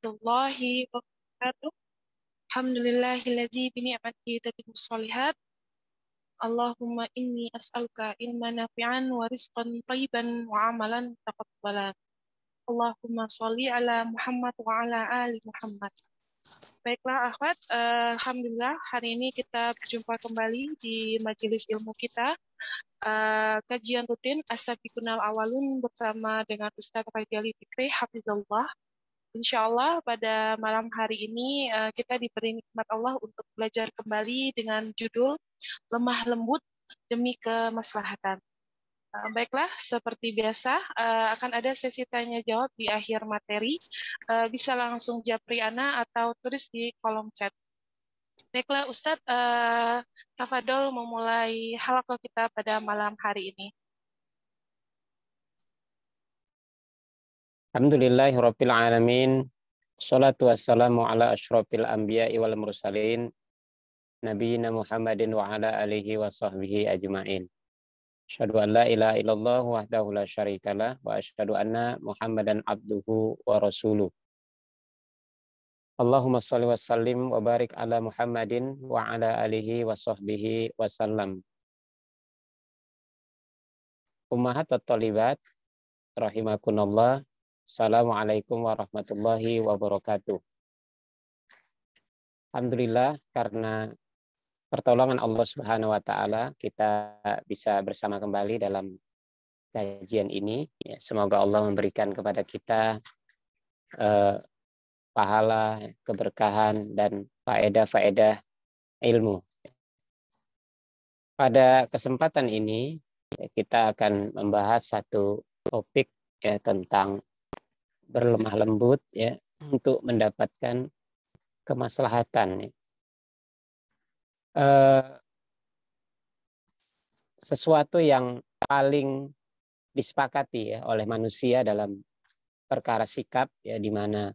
warahmatullahi wabarakatuh. Alhamdulillahilladzi ni'matihi tatimmu sholihat. Allahumma inni as'aluka ilman nafi'an wa rizqan thayyiban wa amalan taqabbala. Allahumma sholli ala Muhammad wa ala ali Muhammad. Baiklah Ahmad, uh, eh, Alhamdulillah hari ini kita berjumpa kembali di majelis ilmu kita. Uh, kajian rutin Asabikunal Awalun bersama dengan Ustaz Faidali Fikri Hafizullah Insya Allah pada malam hari ini uh, kita diberi nikmat Allah untuk belajar kembali dengan judul Lemah Lembut Demi Kemaslahatan. Uh, baiklah, seperti biasa uh, akan ada sesi tanya jawab di akhir materi. Uh, bisa langsung japri Ana atau tulis di kolom chat. Baiklah Ustadz, uh, Tafadol memulai halakah kita pada malam hari ini. Alhamdulillahi Rabbil Alamin. Salatu wassalamu ala ashrafil anbiya wal mursalin. Nabi Muhammadin wa ala alihi wa sahbihi ajma'in. Asyadu an la ilaha illallah wahdahu la syarikalah wa asyadu anna Muhammadan abduhu wa rasuluh. Allahumma salli wa sallim wa barik ala Muhammadin wa ala alihi wa sahbihi wa sallam. Ummahat wa talibat, rahimakunallah, Assalamualaikum warahmatullahi wabarakatuh. Alhamdulillah karena pertolongan Allah Subhanahu wa taala kita bisa bersama kembali dalam kajian ini. Ya, semoga Allah memberikan kepada kita eh, pahala, keberkahan dan faedah-faedah ilmu. Pada kesempatan ini kita akan membahas satu topik ya tentang berlemah lembut ya untuk mendapatkan kemaslahatan. Ya. Eh, sesuatu yang paling disepakati ya oleh manusia dalam perkara sikap ya di mana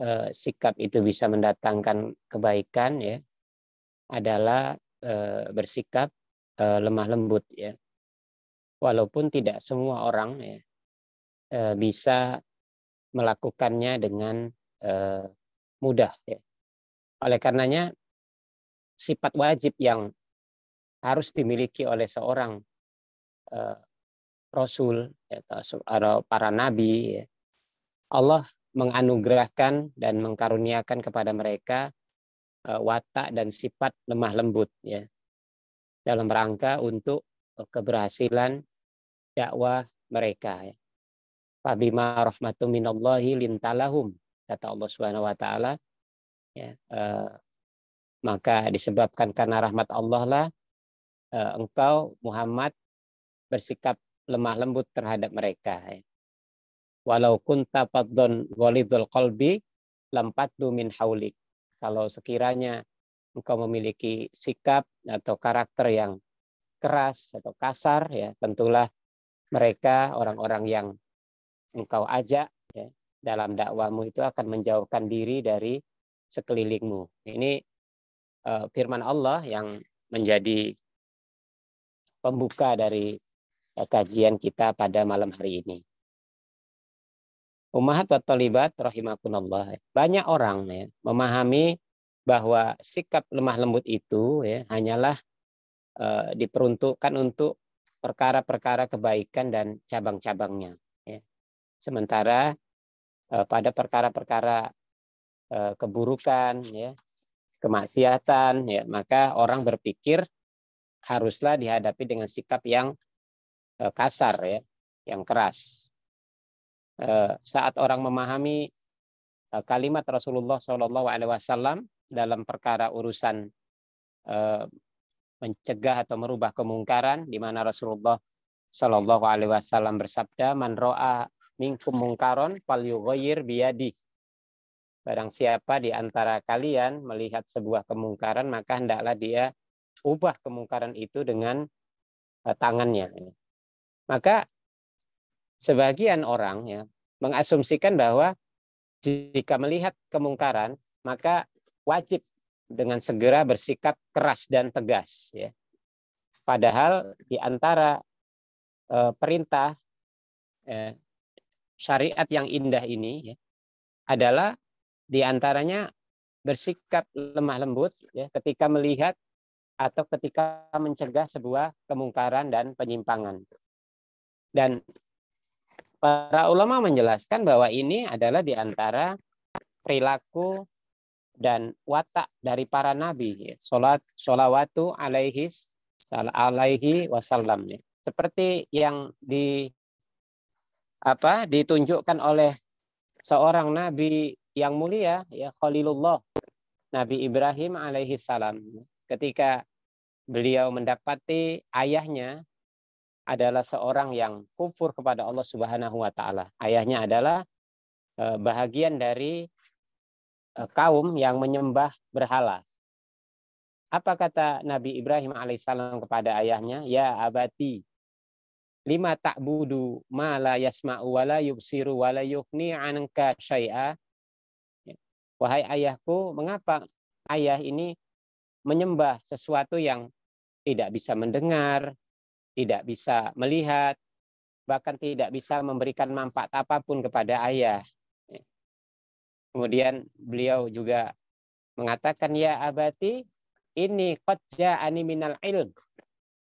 eh, sikap itu bisa mendatangkan kebaikan ya adalah eh, bersikap lemah lembut ya walaupun tidak semua orang ya bisa melakukannya dengan eh, mudah. Ya. Oleh karenanya, sifat wajib yang harus dimiliki oleh seorang eh, rasul ya, atau para nabi, ya. Allah menganugerahkan dan mengkaruniakan kepada mereka eh, watak dan sifat lemah lembut, ya, dalam rangka untuk eh, keberhasilan dakwah mereka. Ya Fabima rahmatum minallahi lintalahum kata Allah Subhanahu wa taala ya, eh, maka disebabkan karena rahmat Allah lah eh, engkau Muhammad bersikap lemah lembut terhadap mereka ya. walau kunta faddon walidul qalbi lampatu min haulik kalau sekiranya engkau memiliki sikap atau karakter yang keras atau kasar ya tentulah mereka orang-orang yang engkau ajak ya, dalam dakwamu itu akan menjauhkan diri dari sekelilingmu. Ini uh, firman Allah yang menjadi pembuka dari uh, kajian kita pada malam hari ini. Umahat wa talibat rahimakunallah. Banyak orang ya, memahami bahwa sikap lemah lembut itu ya, hanyalah uh, diperuntukkan untuk perkara-perkara kebaikan dan cabang-cabangnya. Sementara eh, pada perkara-perkara eh, keburukan, ya, kemaksiatan, ya, maka orang berpikir haruslah dihadapi dengan sikap yang eh, kasar, ya, yang keras. Eh, saat orang memahami eh, kalimat Rasulullah Shallallahu Alaihi Wasallam dalam perkara urusan eh, mencegah atau merubah kemungkaran, di mana Rasulullah Shallallahu Alaihi Wasallam bersabda, "Man roa minkum mungkaron fal yughayyir biyadi. Barang siapa di antara kalian melihat sebuah kemungkaran, maka hendaklah dia ubah kemungkaran itu dengan eh, tangannya. Maka sebagian orang ya mengasumsikan bahwa jika melihat kemungkaran, maka wajib dengan segera bersikap keras dan tegas ya. Padahal di antara eh, perintah eh, syariat yang indah ini ya, adalah diantaranya bersikap lemah lembut ya, ketika melihat atau ketika mencegah sebuah kemungkaran dan penyimpangan. Dan para ulama menjelaskan bahwa ini adalah diantara perilaku dan watak dari para nabi. Ya. Salat alaihi wasallam. Ya. Seperti yang di apa ditunjukkan oleh seorang nabi yang mulia ya Khalilullah Nabi Ibrahim alaihi salam ketika beliau mendapati ayahnya adalah seorang yang kufur kepada Allah Subhanahu wa taala. Ayahnya adalah e, bahagian dari e, kaum yang menyembah berhala. Apa kata Nabi Ibrahim alaihissalam kepada ayahnya? Ya abati, lima ta'budu ma la yasma'u wa la yubsiru wa la yughni 'anka syai'a ya. wahai ayahku mengapa ayah ini menyembah sesuatu yang tidak bisa mendengar tidak bisa melihat bahkan tidak bisa memberikan manfaat apapun kepada ayah ya. kemudian beliau juga mengatakan ya abati ini kotja ja'ani minal ilm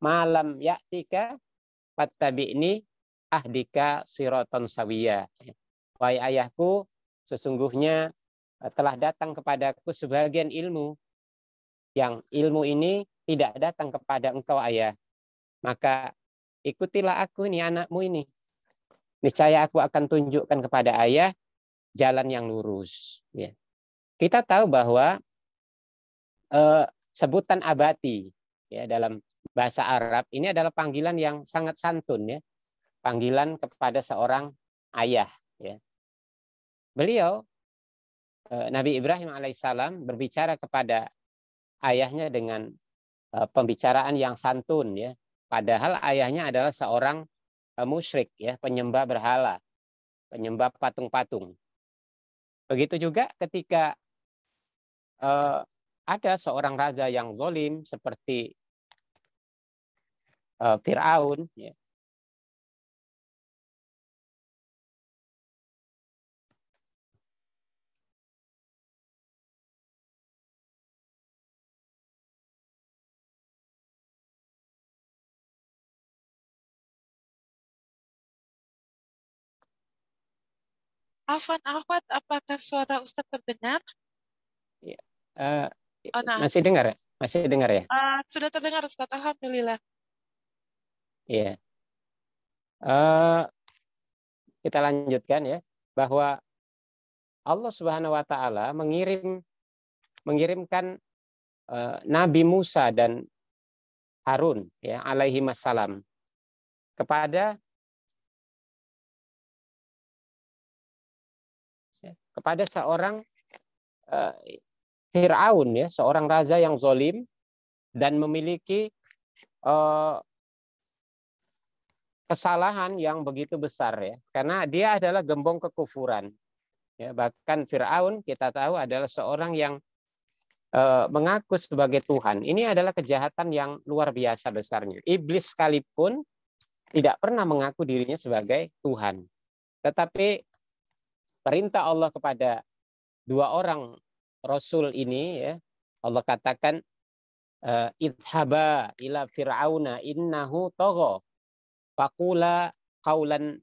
malam yaktika ini ahdika siroton sawiya. Wahai ayahku, sesungguhnya eh, telah datang kepadaku sebagian ilmu. Yang ilmu ini tidak datang kepada engkau ayah. Maka ikutilah aku ini anakmu ini. Niscaya aku akan tunjukkan kepada ayah jalan yang lurus. Ya. Kita tahu bahwa eh, sebutan abati ya dalam bahasa Arab ini adalah panggilan yang sangat santun ya. Panggilan kepada seorang ayah ya. Beliau eh, Nabi Ibrahim alaihissalam berbicara kepada ayahnya dengan eh, pembicaraan yang santun ya. Padahal ayahnya adalah seorang eh, musyrik ya, penyembah berhala, penyembah patung-patung. Begitu juga ketika uh, ada seorang raja yang zolim seperti Eh, Fir'aun. Ya. Afan Ahwat, apakah suara Ustadz terdengar? Ya. Uh, oh, nah. Masih dengar ya? Masih dengar ya? Uh, sudah terdengar Ustadz, Alhamdulillah. Iya. Yeah. Uh, kita lanjutkan ya bahwa Allah Subhanahu wa taala mengirim mengirimkan uh, Nabi Musa dan Harun ya alaihi masalam kepada ya, kepada seorang uh, Fir'aun ya seorang raja yang zolim dan memiliki uh, kesalahan yang begitu besar ya karena dia adalah gembong kekufuran ya bahkan Firaun kita tahu adalah seorang yang e, mengaku sebagai Tuhan ini adalah kejahatan yang luar biasa besarnya iblis sekalipun tidak pernah mengaku dirinya sebagai Tuhan tetapi perintah Allah kepada dua orang rasul ini ya Allah katakan eh, idhaba ila fir'auna innahu togho Fakula kaulan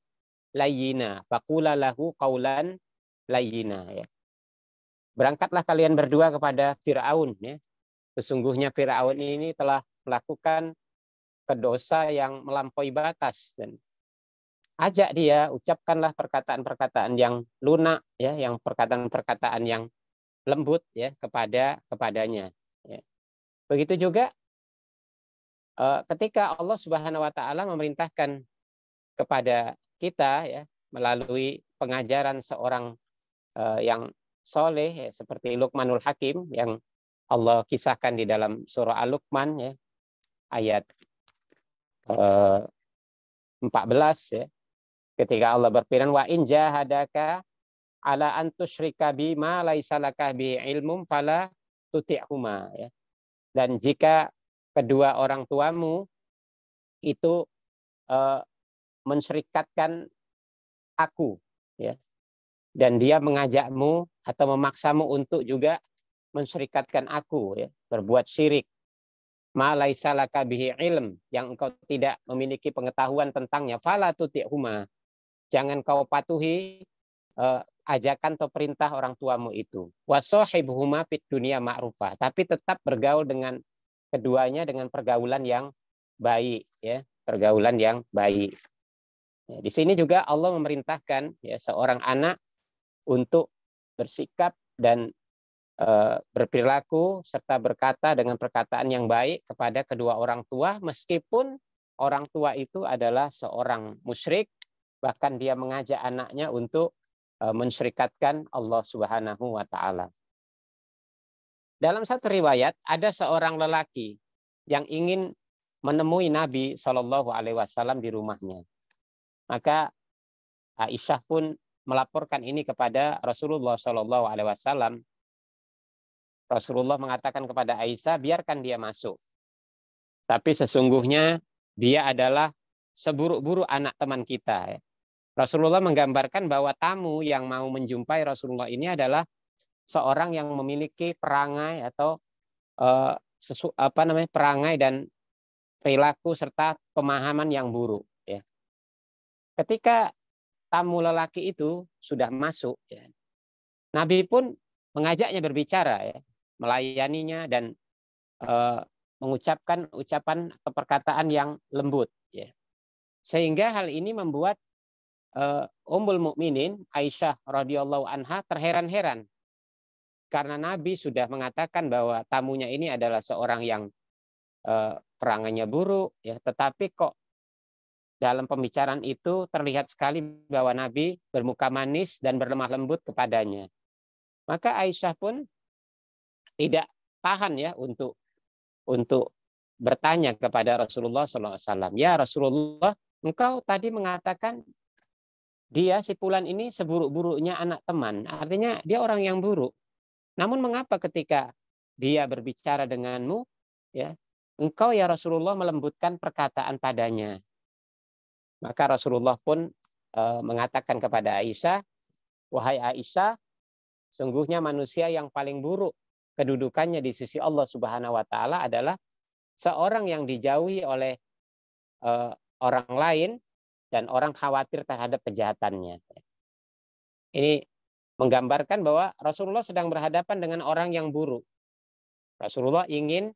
layina. Fakula lahu kaulan layina. Ya. Berangkatlah kalian berdua kepada Fir'aun. Ya. Sesungguhnya Fir'aun ini telah melakukan kedosa yang melampaui batas. Dan ajak dia, ucapkanlah perkataan-perkataan yang lunak, ya, yang perkataan-perkataan yang lembut ya kepada kepadanya. Ya. Begitu juga Eh, ketika Allah Subhanahu wa taala memerintahkan kepada kita ya melalui pengajaran seorang eh, yang soleh ya, seperti Luqmanul Hakim yang Allah kisahkan di dalam surah Al-Luqman ya ayat 14 eh, ya ketika Allah berfirman wa in jahadaka ala an tusyrika bima laisa bi ilmum fala tuti'huma ya. Dan jika kedua orang tuamu itu eh, menserikatkan aku ya dan dia mengajakmu atau memaksamu untuk juga menserikatkan aku ya berbuat syirik malaisalaka bihi ilm yang engkau tidak memiliki pengetahuan tentangnya fala huma, jangan kau patuhi eh, ajakan atau perintah orang tuamu itu wasohibhuma fit dunia ma'rufah tapi tetap bergaul dengan keduanya dengan pergaulan yang baik ya pergaulan yang baik ya, di sini juga Allah memerintahkan ya seorang anak untuk bersikap dan e, berperilaku serta berkata dengan perkataan yang baik kepada kedua orang tua meskipun orang tua itu adalah seorang musyrik bahkan dia mengajak anaknya untuk e, mensyirikatkan Allah Subhanahu wa taala. Dalam satu riwayat ada seorang lelaki yang ingin menemui Nabi Shallallahu Alaihi Wasallam di rumahnya. Maka Aisyah pun melaporkan ini kepada Rasulullah Shallallahu Alaihi Wasallam. Rasulullah mengatakan kepada Aisyah, biarkan dia masuk. Tapi sesungguhnya dia adalah seburuk-buruk anak teman kita. Ya. Rasulullah menggambarkan bahwa tamu yang mau menjumpai Rasulullah ini adalah seorang yang memiliki perangai atau uh, sesu, apa namanya perangai dan perilaku serta pemahaman yang buruk. Ya. Ketika tamu lelaki itu sudah masuk, ya, Nabi pun mengajaknya berbicara, ya, melayaninya dan uh, mengucapkan ucapan atau perkataan yang lembut. Ya. Sehingga hal ini membuat e, Ummul Mukminin Aisyah radhiyallahu anha terheran-heran karena Nabi sudah mengatakan bahwa tamunya ini adalah seorang yang eh, perangannya buruk, ya. Tetapi kok dalam pembicaraan itu terlihat sekali bahwa Nabi bermuka manis dan berlemah lembut kepadanya. Maka Aisyah pun tidak tahan ya untuk untuk bertanya kepada Rasulullah SAW. Ya Rasulullah, engkau tadi mengatakan dia si Pulan ini seburuk-buruknya anak teman. Artinya dia orang yang buruk. Namun mengapa ketika dia berbicara denganmu, ya, engkau ya Rasulullah melembutkan perkataan padanya. Maka Rasulullah pun e, mengatakan kepada Aisyah, wahai Aisyah, sungguhnya manusia yang paling buruk kedudukannya di sisi Allah Subhanahu wa taala adalah seorang yang dijauhi oleh e, orang lain dan orang khawatir terhadap kejahatannya. Ini menggambarkan bahwa Rasulullah sedang berhadapan dengan orang yang buruk. Rasulullah ingin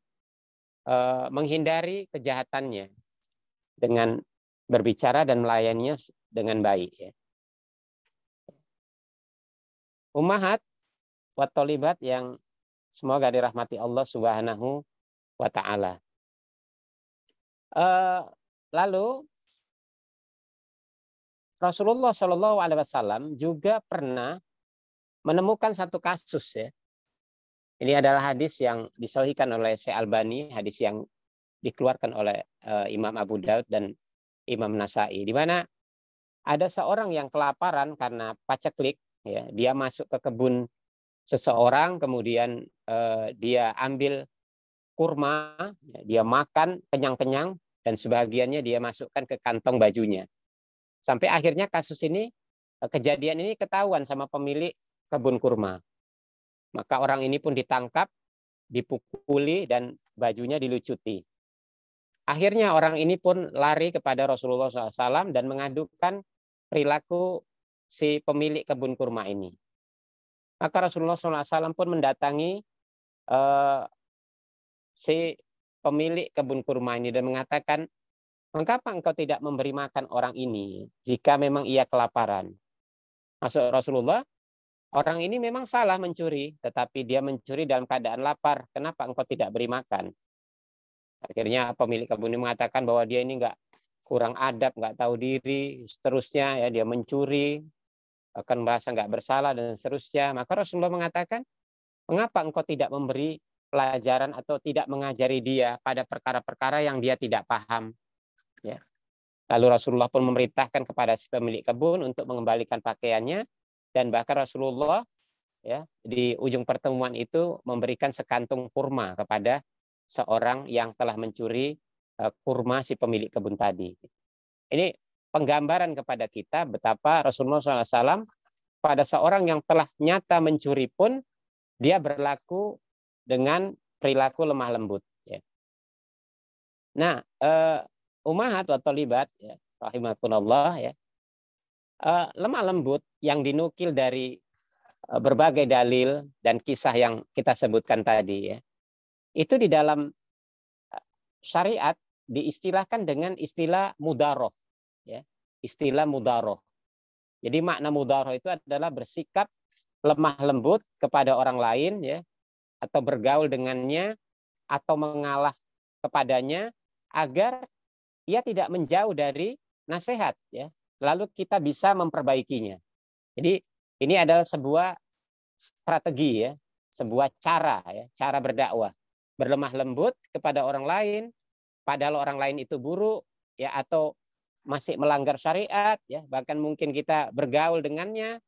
uh, menghindari kejahatannya dengan berbicara dan melayaninya dengan baik. Ya. Umahat watolibat yang semoga dirahmati Allah Subhanahu wa taala. Uh, lalu Rasulullah Shallallahu alaihi wasallam juga pernah menemukan satu kasus ya. Ini adalah hadis yang disohikan oleh Syekh Albani, hadis yang dikeluarkan oleh uh, Imam Abu Daud dan Imam Nasai, di mana ada seorang yang kelaparan karena paceklik, ya, dia masuk ke kebun seseorang, kemudian uh, dia ambil kurma, ya, dia makan kenyang-kenyang, dan sebagiannya dia masukkan ke kantong bajunya. Sampai akhirnya kasus ini eh, kejadian ini ketahuan sama pemilik kebun kurma. Maka orang ini pun ditangkap, dipukuli, dan bajunya dilucuti. Akhirnya orang ini pun lari kepada Rasulullah SAW dan mengadukan perilaku si pemilik kebun kurma ini. Maka Rasulullah SAW pun mendatangi uh, si pemilik kebun kurma ini dan mengatakan, mengapa engkau tidak memberi makan orang ini jika memang ia kelaparan? Masuk Rasulullah, Orang ini memang salah mencuri, tetapi dia mencuri dalam keadaan lapar. Kenapa engkau tidak beri makan? Akhirnya pemilik kebun ini mengatakan bahwa dia ini enggak kurang adab, enggak tahu diri, seterusnya ya dia mencuri, akan merasa enggak bersalah dan seterusnya. Maka Rasulullah mengatakan, mengapa engkau tidak memberi pelajaran atau tidak mengajari dia pada perkara-perkara yang dia tidak paham? Ya. Lalu Rasulullah pun memerintahkan kepada si pemilik kebun untuk mengembalikan pakaiannya dan bahkan Rasulullah ya di ujung pertemuan itu memberikan sekantung kurma kepada seorang yang telah mencuri eh, kurma si pemilik kebun tadi. Ini penggambaran kepada kita betapa Rasulullah SAW pada seorang yang telah nyata mencuri pun dia berlaku dengan perilaku lemah lembut. Ya. Nah, uh, umahat atau libat, ya, rahimakunallah, ya, uh, lemah lembut yang dinukil dari uh, berbagai dalil dan kisah yang kita sebutkan tadi ya. Itu di dalam eh, syariat diistilahkan dengan istilah mudaroh ya. Istilah mudaroh. Jadi makna mudaroh itu adalah bersikap lemah lembut kepada orang lain ya atau bergaul dengannya atau mengalah kepadanya agar ia tidak menjauh dari nasihat ya lalu kita bisa memperbaikinya. Jadi ini adalah sebuah strategi ya, sebuah cara ya, cara berdakwah. Berlemah lembut kepada orang lain padahal orang lain itu buruk ya atau masih melanggar syariat ya, bahkan mungkin kita bergaul dengannya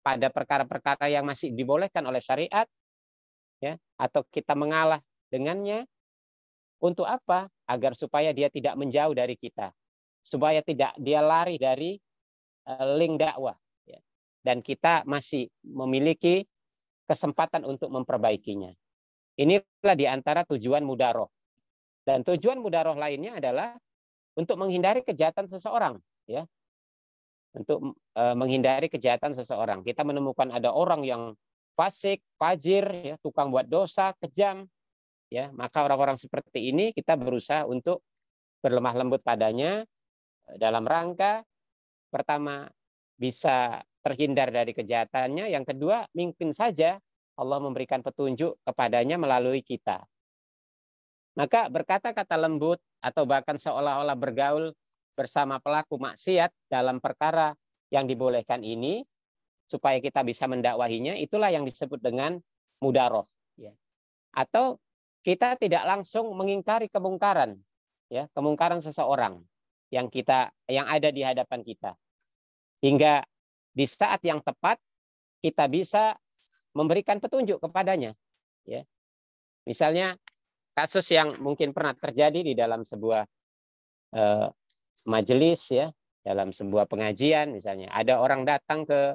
pada perkara-perkara yang masih dibolehkan oleh syariat ya atau kita mengalah dengannya untuk apa? Agar supaya dia tidak menjauh dari kita supaya tidak dia lari dari eh, link dakwah. Ya. Dan kita masih memiliki kesempatan untuk memperbaikinya. Inilah di antara tujuan mudaroh. Dan tujuan mudaroh lainnya adalah untuk menghindari kejahatan seseorang. ya Untuk eh, menghindari kejahatan seseorang. Kita menemukan ada orang yang fasik, fajir, ya, tukang buat dosa, kejam. ya Maka orang-orang seperti ini kita berusaha untuk berlemah lembut padanya, dalam rangka pertama bisa terhindar dari kejahatannya, yang kedua mungkin saja Allah memberikan petunjuk kepadanya melalui kita. Maka berkata-kata lembut atau bahkan seolah-olah bergaul bersama pelaku maksiat dalam perkara yang dibolehkan ini supaya kita bisa mendakwahinya itulah yang disebut dengan mudaroh ya. atau kita tidak langsung mengingkari kemungkaran ya kemungkaran seseorang yang kita yang ada di hadapan kita. Hingga di saat yang tepat kita bisa memberikan petunjuk kepadanya, ya. Misalnya kasus yang mungkin pernah terjadi di dalam sebuah eh, majelis ya, dalam sebuah pengajian misalnya ada orang datang ke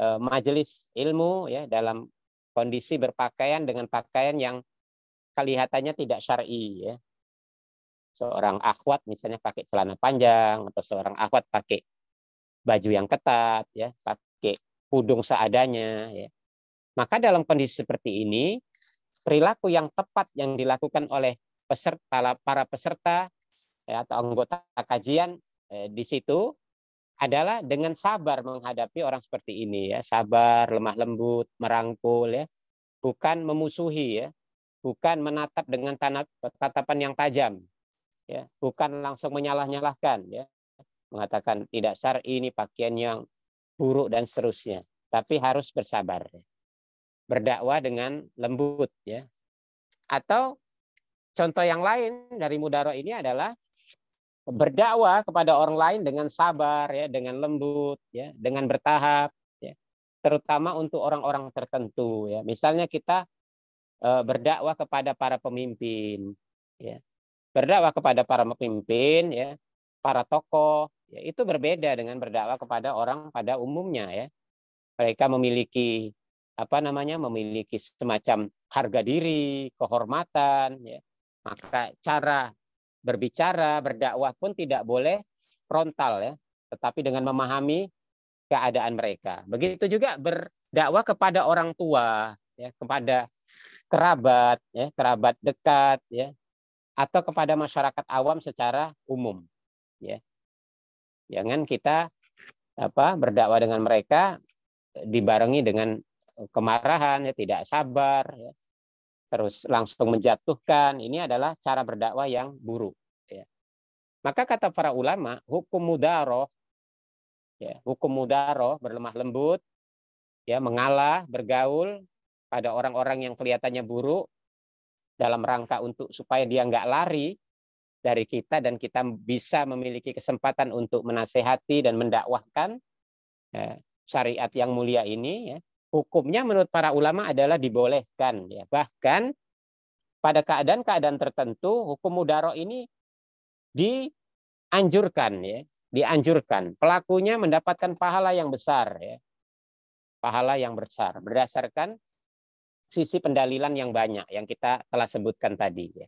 eh, majelis ilmu ya dalam kondisi berpakaian dengan pakaian yang kelihatannya tidak syar'i ya seorang akhwat misalnya pakai celana panjang atau seorang akhwat pakai baju yang ketat ya pakai pudung seadanya ya maka dalam kondisi seperti ini perilaku yang tepat yang dilakukan oleh peserta para peserta ya, atau anggota kajian eh, di situ adalah dengan sabar menghadapi orang seperti ini ya sabar lemah lembut merangkul ya bukan memusuhi ya bukan menatap dengan tatapan yang tajam ya bukan langsung menyalah-nyalahkan ya mengatakan tidak sar ini pakaian yang buruk dan seterusnya tapi harus bersabar ya. berdakwah dengan lembut ya atau contoh yang lain dari mudaro ini adalah berdakwah kepada orang lain dengan sabar ya dengan lembut ya dengan bertahap ya terutama untuk orang-orang tertentu ya misalnya kita eh, berdakwah kepada para pemimpin ya berdakwah kepada para pemimpin ya para tokoh ya, itu berbeda dengan berdakwah kepada orang pada umumnya ya mereka memiliki apa namanya memiliki semacam harga diri kehormatan ya maka cara berbicara berdakwah pun tidak boleh frontal ya tetapi dengan memahami keadaan mereka begitu juga berdakwah kepada orang tua ya kepada kerabat ya kerabat dekat ya atau kepada masyarakat awam secara umum ya jangan kita apa berdakwah dengan mereka eh, dibarengi dengan eh, kemarahan ya tidak sabar ya. terus langsung menjatuhkan ini adalah cara berdakwah yang buruk ya. maka kata para ulama hukum mudaroh ya, hukum mudaroh berlemah lembut ya mengalah bergaul pada orang-orang yang kelihatannya buruk dalam rangka untuk supaya dia nggak lari dari kita dan kita bisa memiliki kesempatan untuk menasehati dan mendakwahkan ya, syariat yang mulia ini ya hukumnya menurut para ulama adalah dibolehkan ya bahkan pada keadaan-keadaan tertentu hukum mudaro ini dianjurkan ya dianjurkan pelakunya mendapatkan pahala yang besar ya pahala yang besar berdasarkan sisi pendalilan yang banyak yang kita telah sebutkan tadi. Ya.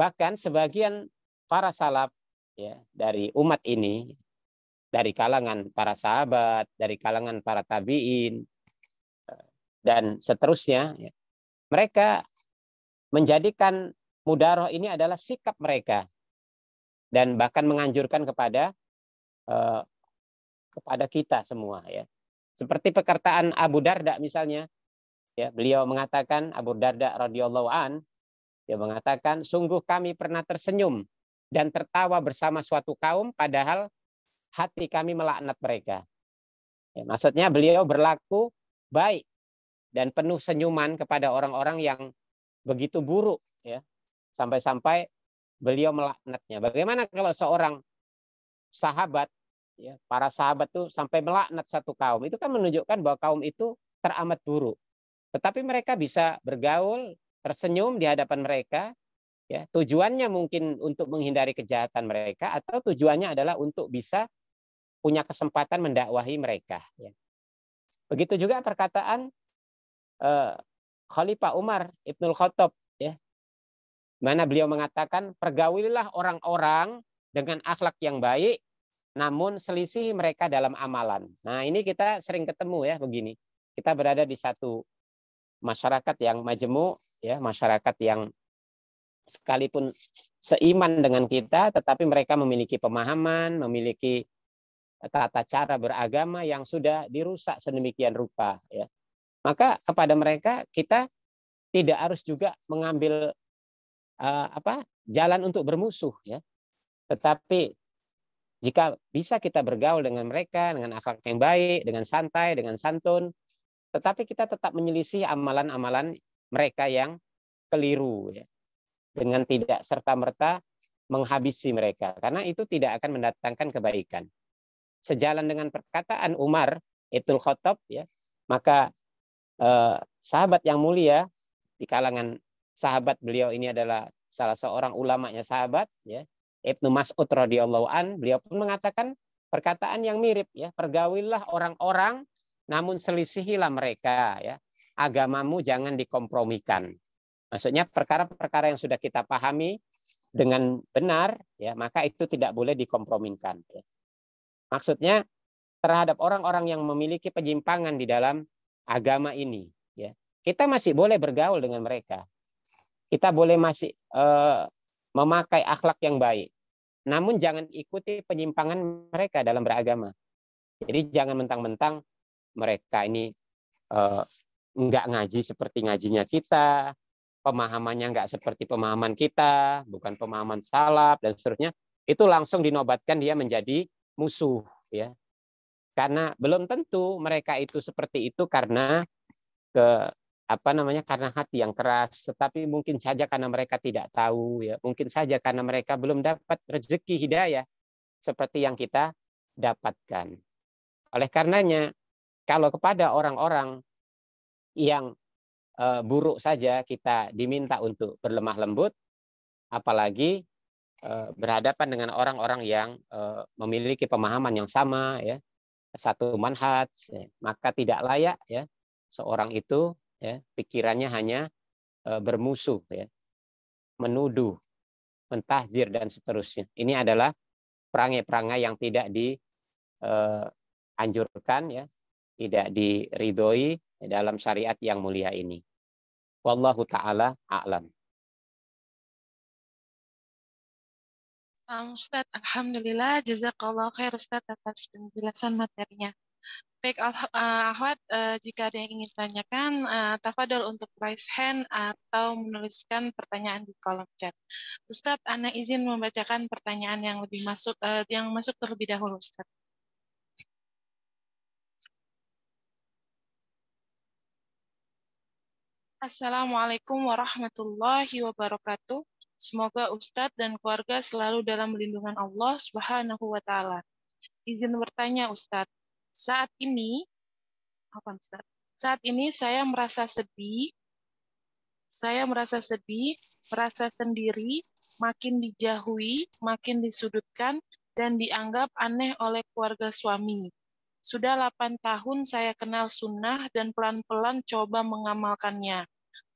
Bahkan sebagian para salaf ya, dari umat ini, dari kalangan para sahabat, dari kalangan para tabiin, dan seterusnya, ya, mereka menjadikan mudaroh ini adalah sikap mereka dan bahkan menganjurkan kepada eh, kepada kita semua ya seperti pekertaan Abu Darda misalnya Ya, beliau mengatakan Abu Darda radhiyallahu an dia mengatakan sungguh kami pernah tersenyum dan tertawa bersama suatu kaum padahal hati kami melaknat mereka. Ya, maksudnya beliau berlaku baik dan penuh senyuman kepada orang-orang yang begitu buruk ya. Sampai-sampai beliau melaknatnya. Bagaimana kalau seorang sahabat ya, para sahabat tuh sampai melaknat satu kaum itu kan menunjukkan bahwa kaum itu teramat buruk tetapi mereka bisa bergaul, tersenyum di hadapan mereka. Ya, tujuannya mungkin untuk menghindari kejahatan mereka atau tujuannya adalah untuk bisa punya kesempatan mendakwahi mereka. Ya. Begitu juga perkataan eh, Khalifah Umar Ibnul Khattab, ya, mana beliau mengatakan pergaulilah orang-orang dengan akhlak yang baik, namun selisih mereka dalam amalan. Nah ini kita sering ketemu ya begini. Kita berada di satu masyarakat yang majemuk, ya, masyarakat yang sekalipun seiman dengan kita, tetapi mereka memiliki pemahaman, memiliki tata cara beragama yang sudah dirusak sedemikian rupa. Ya. Maka kepada mereka kita tidak harus juga mengambil uh, apa jalan untuk bermusuh, ya. Tetapi jika bisa kita bergaul dengan mereka dengan akhlak yang baik, dengan santai, dengan santun, tetapi kita tetap menyelisih amalan-amalan mereka yang keliru ya. dengan tidak serta-merta menghabisi mereka karena itu tidak akan mendatangkan kebaikan. Sejalan dengan perkataan Umar Ibnul Khattab ya, maka eh, sahabat yang mulia di kalangan sahabat beliau ini adalah salah seorang ulamanya sahabat ya, Ibnu Mas'ud radhiyallahu an, beliau pun mengatakan perkataan yang mirip ya, pergaulilah orang-orang namun selisihilah mereka ya. Agamamu jangan dikompromikan. Maksudnya perkara-perkara yang sudah kita pahami dengan benar ya, maka itu tidak boleh dikompromikan ya. Maksudnya terhadap orang-orang yang memiliki penyimpangan di dalam agama ini ya. Kita masih boleh bergaul dengan mereka. Kita boleh masih uh, memakai akhlak yang baik. Namun jangan ikuti penyimpangan mereka dalam beragama. Jadi jangan mentang-mentang mereka ini eh, nggak ngaji seperti ngajinya kita, pemahamannya nggak seperti pemahaman kita, bukan pemahaman salaf dan seterusnya, itu langsung dinobatkan dia menjadi musuh, ya. Karena belum tentu mereka itu seperti itu karena ke apa namanya karena hati yang keras, tetapi mungkin saja karena mereka tidak tahu ya, mungkin saja karena mereka belum dapat rezeki hidayah seperti yang kita dapatkan. Oleh karenanya kalau kepada orang-orang yang uh, buruk saja kita diminta untuk berlemah lembut, apalagi uh, berhadapan dengan orang-orang yang uh, memiliki pemahaman yang sama, ya satu manhat, ya. maka tidak layak ya seorang itu ya pikirannya hanya uh, bermusuh, ya menuduh, mentahjir dan seterusnya. Ini adalah perangai-perangai yang tidak dianjurkan ya tidak diridhoi dalam syariat yang mulia ini. Wallahu taala a'lam. Um, Ustaz, Alhamdulillah, jazakallah khair Ustaz atas penjelasan materinya. Baik, uh, Ahwat, uh, jika ada yang ingin tanyakan, uh, eh, tafadol untuk raise hand atau menuliskan pertanyaan di kolom chat. Ustaz, Anda izin membacakan pertanyaan yang lebih masuk, uh, yang masuk terlebih dahulu, Ustaz. Assalamualaikum warahmatullahi wabarakatuh. Semoga Ustadz dan keluarga selalu dalam lindungan Allah Subhanahu wa Ta'ala. Izin bertanya, Ustadz, saat ini, apa Ustadz? Saat ini saya merasa sedih, saya merasa sedih, merasa sendiri, makin dijauhi, makin disudutkan, dan dianggap aneh oleh keluarga suami. Sudah 8 tahun saya kenal sunnah dan pelan-pelan coba mengamalkannya.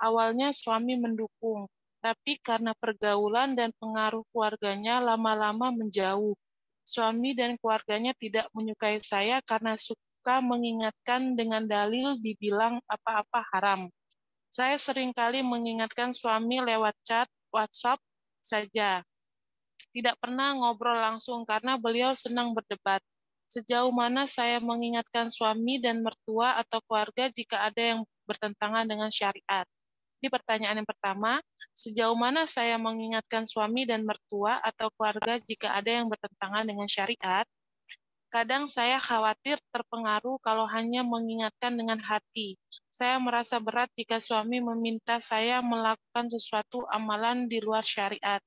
Awalnya suami mendukung, tapi karena pergaulan dan pengaruh keluarganya lama-lama menjauh. Suami dan keluarganya tidak menyukai saya karena suka mengingatkan dengan dalil dibilang apa-apa haram. Saya seringkali mengingatkan suami lewat chat, WhatsApp saja. Tidak pernah ngobrol langsung karena beliau senang berdebat. Sejauh mana saya mengingatkan suami dan mertua atau keluarga jika ada yang bertentangan dengan syariat. Di pertanyaan yang pertama, sejauh mana saya mengingatkan suami dan mertua atau keluarga jika ada yang bertentangan dengan syariat? Kadang saya khawatir terpengaruh kalau hanya mengingatkan dengan hati. Saya merasa berat jika suami meminta saya melakukan sesuatu amalan di luar syariat.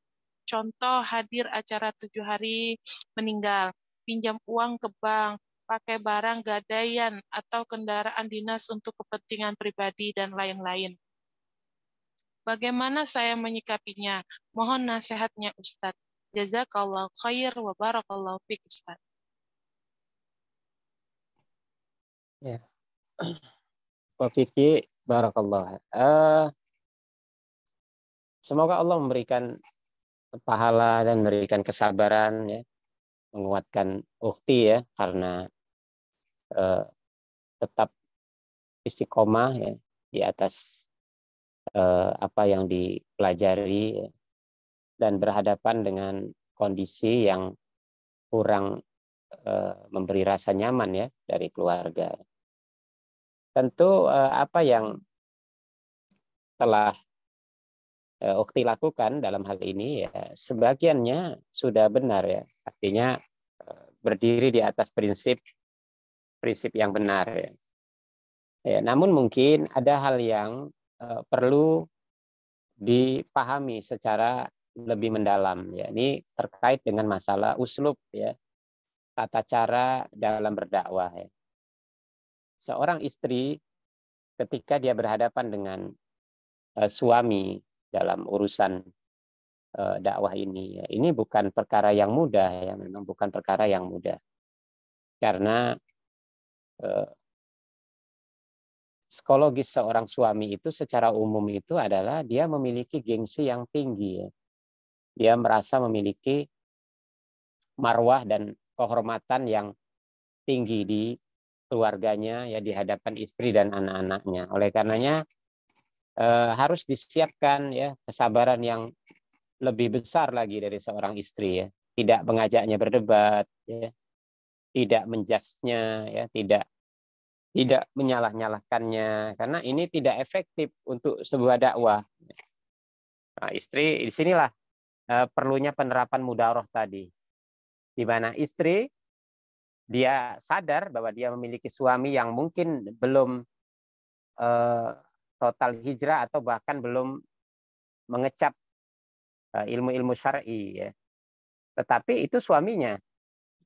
Contoh hadir acara tujuh hari meninggal, pinjam uang ke bank, pakai barang gadaian atau kendaraan dinas untuk kepentingan pribadi dan lain-lain. Bagaimana saya menyikapinya? Mohon nasihatnya Ustadz. Jazakallah khair wa barakallahu fiq Ustaz. Ya. Wa Uh, eh, semoga Allah memberikan pahala dan memberikan kesabaran ya, menguatkan ukti ya karena eh, tetap istiqomah ya, di atas eh, apa yang dipelajari ya, dan berhadapan dengan kondisi yang kurang eh, memberi rasa nyaman ya dari keluarga. Tentu eh, apa yang telah eh, Ukti lakukan dalam hal ini ya sebagiannya sudah benar ya. Artinya eh, berdiri di atas prinsip prinsip yang benar. Ya. ya. namun mungkin ada hal yang uh, perlu dipahami secara lebih mendalam. Ya, ini terkait dengan masalah uslub ya, tata cara dalam berdakwah. Ya. Seorang istri ketika dia berhadapan dengan uh, suami dalam urusan uh, dakwah ini, ya, ini bukan perkara yang mudah. Ya, memang bukan perkara yang mudah karena Eh, psikologis seorang suami itu secara umum itu adalah dia memiliki gengsi yang tinggi. Dia merasa memiliki marwah dan kehormatan yang tinggi di keluarganya ya di hadapan istri dan anak-anaknya. Oleh karenanya eh, harus disiapkan ya kesabaran yang lebih besar lagi dari seorang istri ya. Tidak mengajaknya berdebat ya tidak menjasnya ya tidak tidak menyalah-nyalahkannya karena ini tidak efektif untuk sebuah dakwah nah, istri disinilah eh, perlunya penerapan mudaroh tadi di mana istri dia sadar bahwa dia memiliki suami yang mungkin belum eh, total hijrah atau bahkan belum mengecap eh, ilmu-ilmu syar'i ya. Tetapi itu suaminya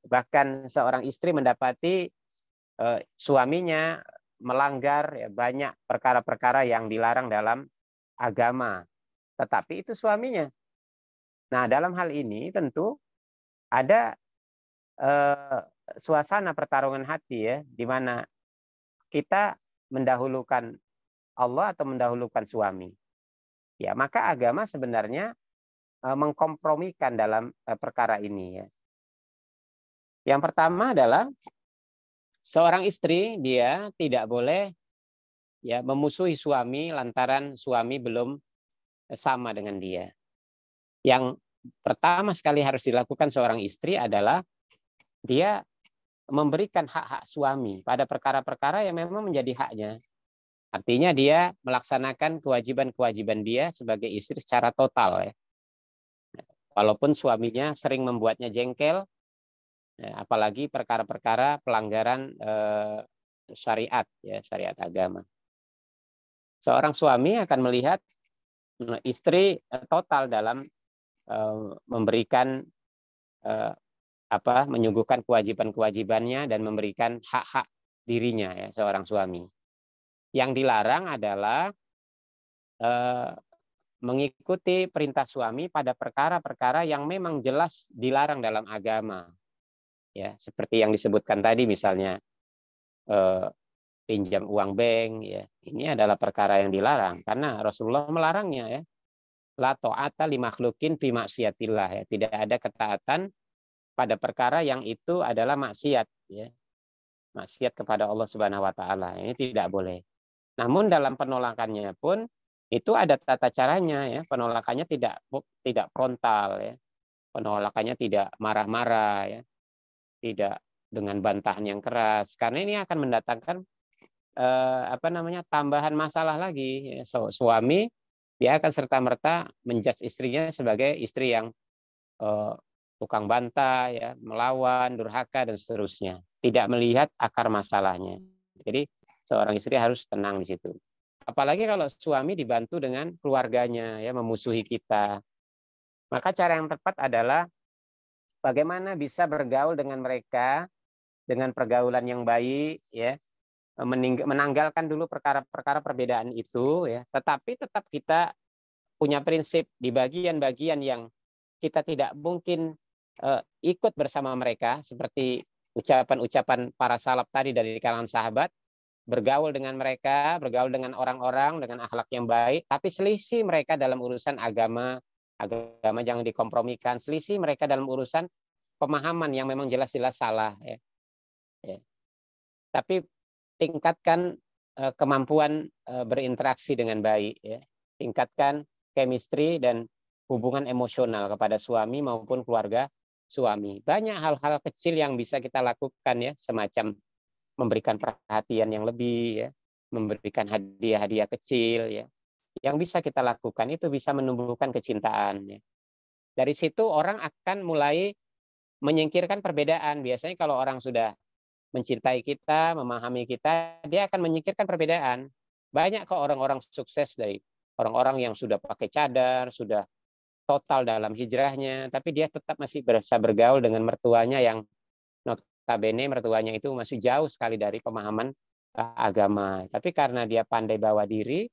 bahkan seorang istri mendapati uh, suaminya melanggar ya, banyak perkara-perkara yang dilarang dalam agama. Tetapi itu suaminya. Nah, dalam hal ini tentu ada uh, suasana pertarungan hati ya, di mana kita mendahulukan Allah atau mendahulukan suami. Ya, maka agama sebenarnya eh, mengkompromikan dalam perkara ini ya. Yang pertama adalah seorang istri dia tidak boleh ya memusuhi suami lantaran suami belum eh, sama dengan dia. Yang pertama sekali harus dilakukan seorang istri adalah dia memberikan hak-hak suami pada perkara-perkara yang memang menjadi haknya. Artinya dia melaksanakan kewajiban-kewajiban dia sebagai istri secara total ya. Walaupun suaminya sering membuatnya jengkel, Nah, apalagi perkara-perkara pelanggaran eh, syariat ya syariat agama. Seorang suami akan melihat eh, istri eh, total dalam eh, memberikan eh, apa menyuguhkan kewajiban-kewajibannya dan memberikan hak-hak dirinya ya seorang suami. Yang dilarang adalah eh, mengikuti perintah suami pada perkara-perkara yang memang jelas dilarang dalam agama ya seperti yang disebutkan tadi misalnya eh, pinjam uang bank ya ini adalah perkara yang dilarang karena Rasulullah melarangnya ya la ta'ata li makhlukin fi maksiatillah ya tidak ada ketaatan pada perkara yang itu adalah maksiat ya maksiat kepada Allah Subhanahu wa taala ini tidak boleh namun dalam penolakannya pun itu ada tata caranya ya penolakannya tidak tidak frontal ya penolakannya tidak marah-marah ya tidak dengan bantahan yang keras karena ini akan mendatangkan eh, apa namanya tambahan masalah lagi ya, so, suami dia akan serta merta menjas istrinya sebagai istri yang eh, tukang bantah ya melawan durhaka dan seterusnya tidak melihat akar masalahnya jadi seorang istri harus tenang di situ apalagi kalau suami dibantu dengan keluarganya ya memusuhi kita maka cara yang tepat adalah bagaimana bisa bergaul dengan mereka dengan pergaulan yang baik ya menanggalkan dulu perkara-perkara perbedaan itu ya tetapi tetap kita punya prinsip di bagian-bagian yang kita tidak mungkin uh, ikut bersama mereka seperti ucapan-ucapan para salaf tadi dari kalangan sahabat bergaul dengan mereka bergaul dengan orang-orang dengan akhlak yang baik tapi selisih mereka dalam urusan agama agama jangan dikompromikan selisih mereka dalam urusan pemahaman yang memang jelas-jelas salah ya. ya. tapi tingkatkan uh, kemampuan uh, berinteraksi dengan baik ya. tingkatkan chemistry dan hubungan emosional kepada suami maupun keluarga suami banyak hal-hal kecil yang bisa kita lakukan ya semacam memberikan perhatian yang lebih ya memberikan hadiah-hadiah kecil ya yang bisa kita lakukan itu bisa menumbuhkan kecintaan. Ya. Dari situ orang akan mulai menyingkirkan perbedaan. Biasanya kalau orang sudah mencintai kita, memahami kita, dia akan menyingkirkan perbedaan. Banyak kok orang-orang sukses dari orang-orang yang sudah pakai cadar, sudah total dalam hijrahnya, tapi dia tetap masih berasa bergaul dengan mertuanya yang notabene mertuanya itu masih jauh sekali dari pemahaman eh, agama. Tapi karena dia pandai bawa diri,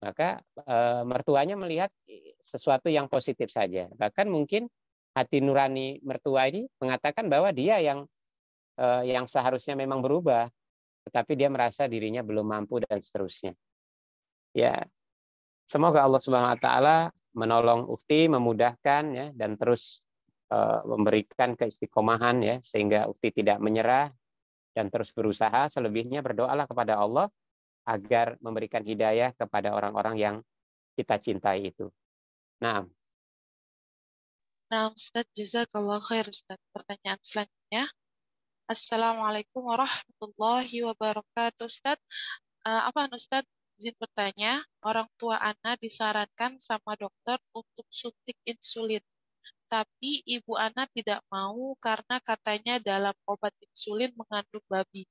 maka e, mertuanya melihat sesuatu yang positif saja. Bahkan mungkin hati nurani mertua ini mengatakan bahwa dia yang e, yang seharusnya memang berubah, tetapi dia merasa dirinya belum mampu dan seterusnya. Ya, semoga Allah Subhanahu Wa Taala menolong Ukti, memudahkan ya, dan terus e, memberikan keistiqomahan ya, sehingga Ukti tidak menyerah dan terus berusaha. Selebihnya berdoalah kepada Allah agar memberikan hidayah kepada orang-orang yang kita cintai itu. Nah. Nah, Ustaz, jazakallah khair, Ustaz. Pertanyaan selanjutnya. Assalamualaikum warahmatullahi wabarakatuh, Ustaz. Uh, eh, apa, Ustaz? Izin bertanya, orang tua Ana disarankan sama dokter untuk suntik insulin. Tapi ibu Ana tidak mau karena katanya dalam obat insulin mengandung babi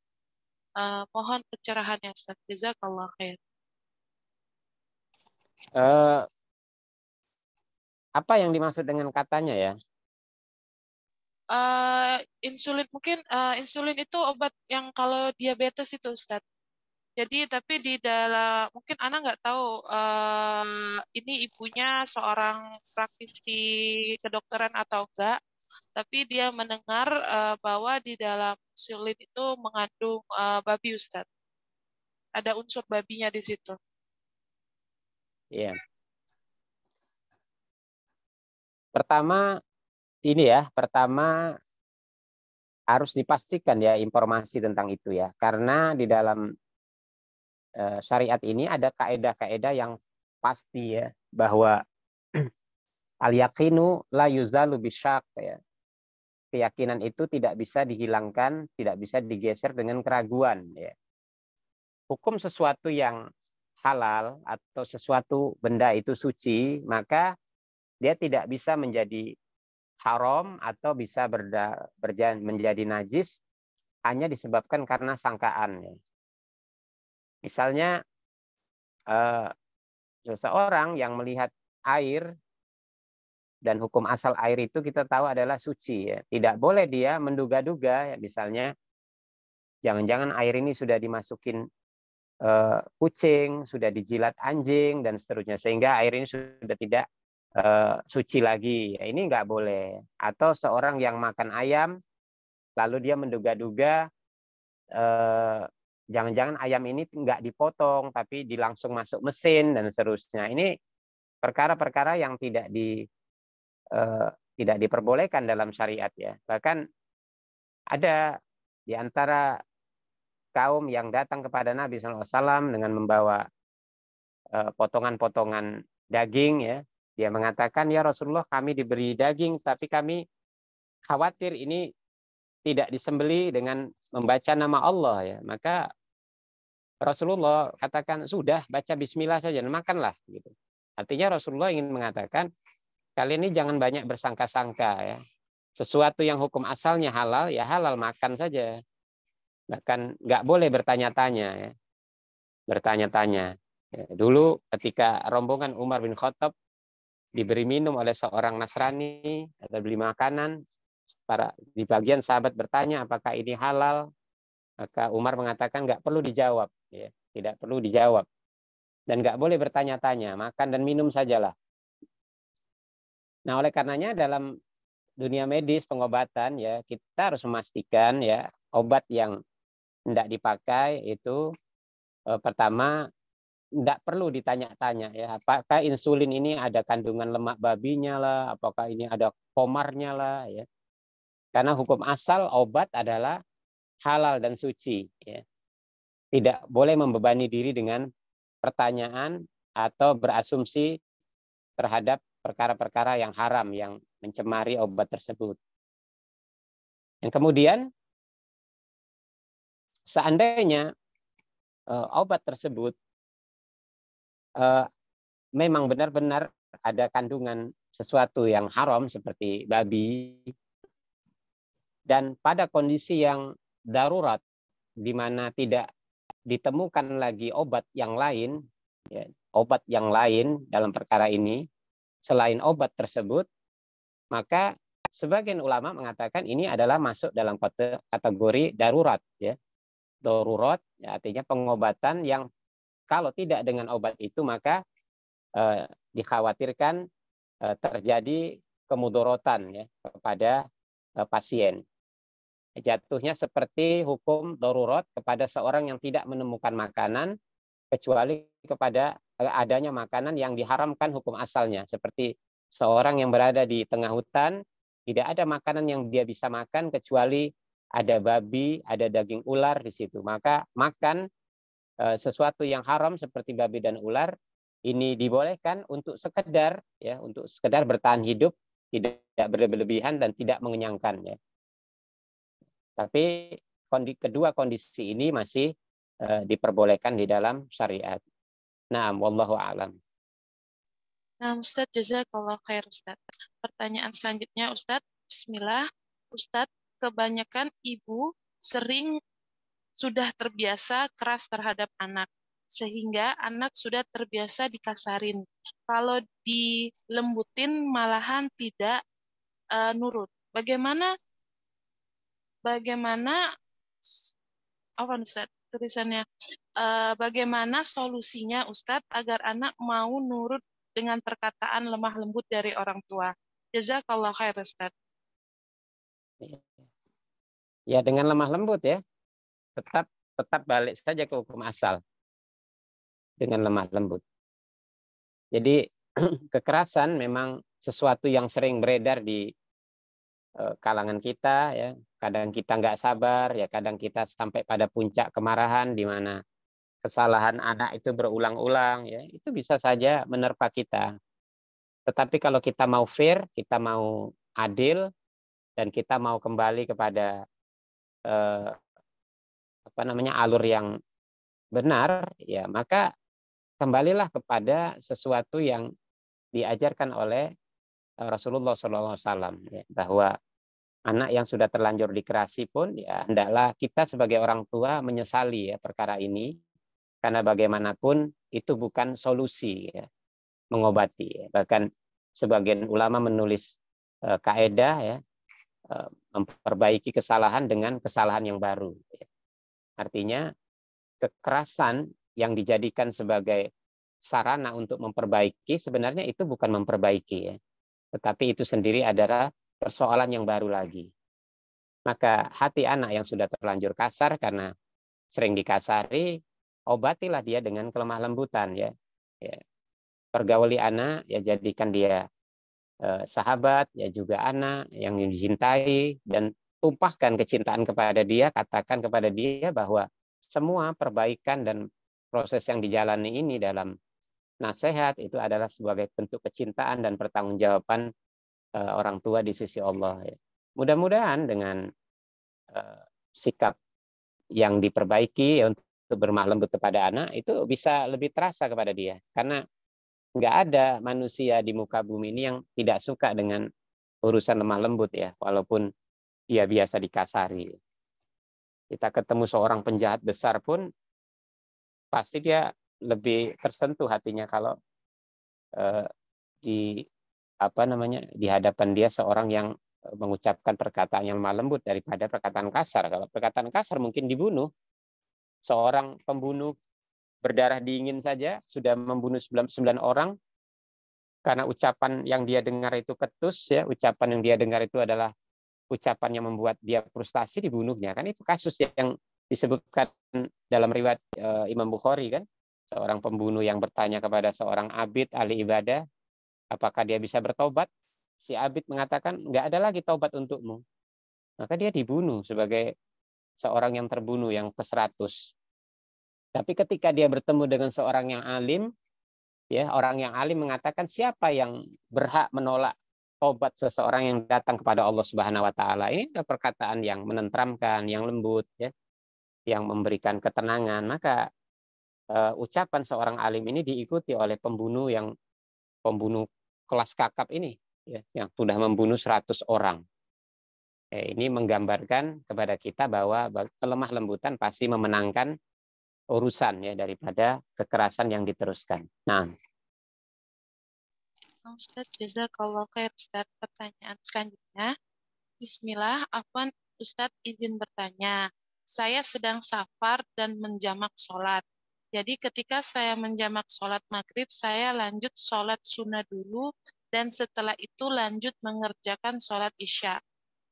uh, mohon pencerahannya Ustaz. Jazakallah khair. Uh, apa yang dimaksud dengan katanya ya? Uh, insulin mungkin uh, insulin itu obat yang kalau diabetes itu Ustaz. Jadi tapi di dalam mungkin anak nggak tahu uh, ini ibunya seorang praktisi kedokteran atau enggak tapi dia mendengar uh, bahwa di dalam sulit itu mengandung uh, babi Ustadz. Ada unsur babinya di situ. Iya. Yeah. Pertama ini ya, pertama harus dipastikan ya informasi tentang itu ya. Karena di dalam eh, syariat ini ada kaedah-kaedah yang pasti ya bahwa Al yakinu la yuzalu bisyak ya. Keyakinan itu tidak bisa dihilangkan, tidak bisa digeser dengan keraguan ya. Hukum sesuatu yang halal atau sesuatu benda itu suci, maka dia tidak bisa menjadi haram atau bisa berda, berjalan menjadi najis hanya disebabkan karena sangkaan. Ya. Misalnya eh, seseorang yang melihat air dan hukum asal air itu kita tahu adalah suci ya. Tidak boleh dia menduga-duga ya, misalnya jangan-jangan air ini sudah dimasukin uh, kucing, sudah dijilat anjing dan seterusnya sehingga air ini sudah tidak uh, suci lagi. Ya, ini nggak boleh. Atau seorang yang makan ayam lalu dia menduga-duga uh, jangan-jangan ayam ini nggak dipotong tapi dilangsung masuk mesin dan seterusnya. Ini perkara-perkara yang tidak di Eh, tidak diperbolehkan dalam syariat ya. Bahkan ada di antara kaum yang datang kepada Nabi SAW dengan membawa eh, potongan-potongan daging ya. Dia mengatakan, "Ya Rasulullah, kami diberi daging tapi kami khawatir ini tidak disembeli dengan membaca nama Allah ya." Maka Rasulullah katakan, "Sudah, baca bismillah saja, makanlah." gitu. Artinya Rasulullah ingin mengatakan Kali ini jangan banyak bersangka-sangka ya. Sesuatu yang hukum asalnya halal ya halal makan saja. Bahkan nggak boleh bertanya-tanya ya. Bertanya-tanya. Ya, dulu ketika rombongan Umar bin Khattab diberi minum oleh seorang Nasrani atau beli makanan, para di bagian sahabat bertanya apakah ini halal, maka Umar mengatakan nggak perlu dijawab, ya, tidak perlu dijawab dan nggak boleh bertanya-tanya, makan dan minum sajalah. Nah, oleh karenanya dalam dunia medis pengobatan ya kita harus memastikan ya obat yang tidak dipakai itu eh, pertama tidak perlu ditanya-tanya ya apakah insulin ini ada kandungan lemak babinya lah apakah ini ada komarnya lah ya karena hukum asal obat adalah halal dan suci ya tidak boleh membebani diri dengan pertanyaan atau berasumsi terhadap perkara-perkara yang haram yang mencemari obat tersebut. Yang kemudian seandainya uh, obat tersebut uh, memang benar-benar ada kandungan sesuatu yang haram seperti babi dan pada kondisi yang darurat di mana tidak ditemukan lagi obat yang lain ya, obat yang lain dalam perkara ini selain obat tersebut, maka sebagian ulama mengatakan ini adalah masuk dalam kategori darurat ya. Darurat ya, artinya pengobatan yang kalau tidak dengan obat itu maka eh, dikhawatirkan eh, terjadi kemudorotan ya kepada eh, pasien. Jatuhnya seperti hukum darurat kepada seorang yang tidak menemukan makanan kecuali kepada Eh, adanya makanan yang diharamkan hukum asalnya. Seperti seorang yang berada di tengah hutan, tidak ada makanan yang dia bisa makan kecuali ada babi, ada daging ular di situ. Maka makan eh, sesuatu yang haram seperti babi dan ular ini dibolehkan untuk sekedar ya, untuk sekedar bertahan hidup, tidak, berlebihan dan tidak mengenyangkan ya. Tapi kondi, kedua kondisi ini masih e, diperbolehkan di dalam syariat. Naam, wallahu a'lam. Nah, Ustaz, jazakallah khair, Ustaz. Pertanyaan selanjutnya, Ustaz, bismillah. Ustaz, kebanyakan ibu sering sudah terbiasa keras terhadap anak, sehingga anak sudah terbiasa dikasarin. Kalau dilembutin, malahan tidak uh, nurut. Bagaimana bagaimana apa Ustaz? tulisannya e, bagaimana solusinya Ustadz agar anak mau nurut dengan perkataan lemah lembut dari orang tua. Jazakallah khair Ustadz. Ya dengan lemah lembut ya. Tetap tetap balik saja ke hukum asal. Dengan lemah lembut. Jadi kekerasan memang sesuatu yang sering beredar di eh, kalangan kita ya kadang kita nggak sabar, ya kadang kita sampai pada puncak kemarahan di mana kesalahan anak itu berulang-ulang, ya itu bisa saja menerpa kita. Tetapi kalau kita mau fair, kita mau adil, dan kita mau kembali kepada eh, apa namanya alur yang benar, ya maka kembalilah kepada sesuatu yang diajarkan oleh Rasulullah SAW, ya, bahwa anak yang sudah terlanjur dikerasi pun ya hendaklah kita sebagai orang tua menyesali ya perkara ini karena bagaimanapun itu bukan solusi ya, mengobati ya. bahkan sebagian ulama menulis e, kaedah ya e, memperbaiki kesalahan dengan kesalahan yang baru ya. artinya kekerasan yang dijadikan sebagai sarana untuk memperbaiki sebenarnya itu bukan memperbaiki ya tetapi itu sendiri adalah persoalan yang baru lagi. Maka hati anak yang sudah terlanjur kasar karena sering dikasari, obatilah dia dengan kelemah lembutan ya. ya. Pergauli anak ya jadikan dia eh, sahabat ya juga anak yang dicintai dan tumpahkan kecintaan kepada dia, katakan kepada dia bahwa semua perbaikan dan proses yang dijalani ini dalam nasihat itu adalah sebagai bentuk kecintaan dan pertanggungjawaban Eh, orang tua di sisi Allah. Ya. Mudah-mudahan dengan eh, sikap yang diperbaiki ya, untuk bermak lembut kepada anak itu bisa lebih terasa kepada dia karena nggak ada manusia di muka bumi ini yang tidak suka dengan urusan lemah lembut ya walaupun ia biasa dikasari kita ketemu seorang penjahat besar pun pasti dia lebih tersentuh hatinya kalau eh, di apa namanya di hadapan dia seorang yang eh, mengucapkan perkataan yang lemah lembut daripada perkataan kasar. Kalau perkataan kasar mungkin dibunuh. Seorang pembunuh berdarah dingin saja sudah membunuh 9 orang karena ucapan yang dia dengar itu ketus ya, ucapan yang dia dengar itu adalah ucapan yang membuat dia frustasi dibunuhnya kan itu kasus yang disebutkan dalam riwayat eh, Imam Bukhari kan seorang pembunuh yang bertanya kepada seorang abid ahli ibadah Apakah dia bisa bertobat? Si Abid mengatakan, nggak ada lagi tobat untukmu. Maka dia dibunuh sebagai seorang yang terbunuh, yang ke-100. Tapi ketika dia bertemu dengan seorang yang alim, ya orang yang alim mengatakan siapa yang berhak menolak tobat seseorang yang datang kepada Allah Subhanahu wa taala. Ini adalah perkataan yang menentramkan, yang lembut ya, yang memberikan ketenangan. Maka uh, ucapan seorang alim ini diikuti oleh pembunuh yang pembunuh kelas kakap ini ya, yang sudah membunuh 100 orang. Eh, ini menggambarkan kepada kita bahwa kelemah lembutan pasti memenangkan urusan ya daripada kekerasan yang diteruskan. Nah, Ustaz Jazakallah Khair Ustaz pertanyaan selanjutnya Bismillah Afwan Ustaz izin bertanya saya sedang safar dan menjamak sholat jadi ketika saya menjamak sholat maghrib, saya lanjut sholat sunnah dulu, dan setelah itu lanjut mengerjakan sholat isya.